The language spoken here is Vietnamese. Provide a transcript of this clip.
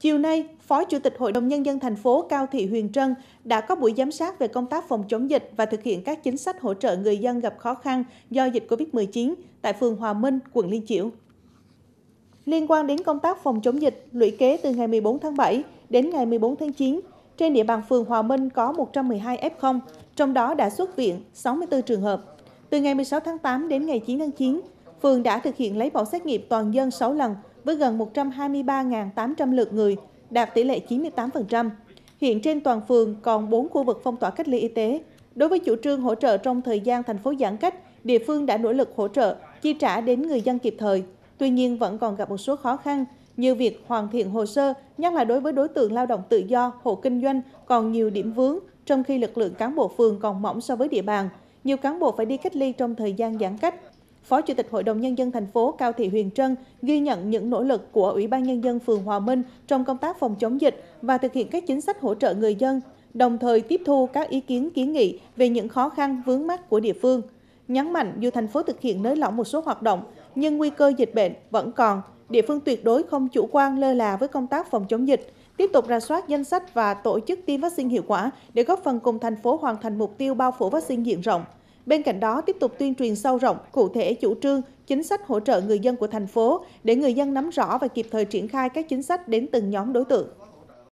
Chiều nay, Phó Chủ tịch Hội đồng Nhân dân thành phố Cao Thị Huyền Trân đã có buổi giám sát về công tác phòng chống dịch và thực hiện các chính sách hỗ trợ người dân gặp khó khăn do dịch COVID-19 tại phường Hòa Minh, quận Liên Chiểu. Liên quan đến công tác phòng chống dịch, lũy kế từ ngày 14 tháng 7 đến ngày 14 tháng 9, trên địa bàn phường Hòa Minh có 112 F0, trong đó đã xuất viện 64 trường hợp. Từ ngày 16 tháng 8 đến ngày 9 tháng 9, phường đã thực hiện lấy mẫu xét nghiệm toàn dân 6 lần với gần 123.800 lượt người, đạt tỷ lệ 98%. Hiện trên toàn phường còn 4 khu vực phong tỏa cách ly y tế. Đối với chủ trương hỗ trợ trong thời gian thành phố giãn cách, địa phương đã nỗ lực hỗ trợ, chi trả đến người dân kịp thời. Tuy nhiên vẫn còn gặp một số khó khăn như việc hoàn thiện hồ sơ, nhất là đối với đối tượng lao động tự do, hộ kinh doanh còn nhiều điểm vướng, trong khi lực lượng cán bộ phường còn mỏng so với địa bàn. Nhiều cán bộ phải đi cách ly trong thời gian giãn cách. Phó Chủ tịch Hội đồng Nhân dân thành phố Cao Thị Huyền Trân ghi nhận những nỗ lực của Ủy ban Nhân dân phường Hòa Minh trong công tác phòng chống dịch và thực hiện các chính sách hỗ trợ người dân, đồng thời tiếp thu các ý kiến kiến nghị về những khó khăn vướng mắt của địa phương. Nhấn mạnh dù thành phố thực hiện nới lỏng một số hoạt động, nhưng nguy cơ dịch bệnh vẫn còn, địa phương tuyệt đối không chủ quan lơ là với công tác phòng chống dịch, tiếp tục ra soát danh sách và tổ chức tiêm vaccine hiệu quả để góp phần cùng thành phố hoàn thành mục tiêu bao phủ vaccine diện rộng. Bên cạnh đó, tiếp tục tuyên truyền sâu rộng, cụ thể chủ trương, chính sách hỗ trợ người dân của thành phố để người dân nắm rõ và kịp thời triển khai các chính sách đến từng nhóm đối tượng.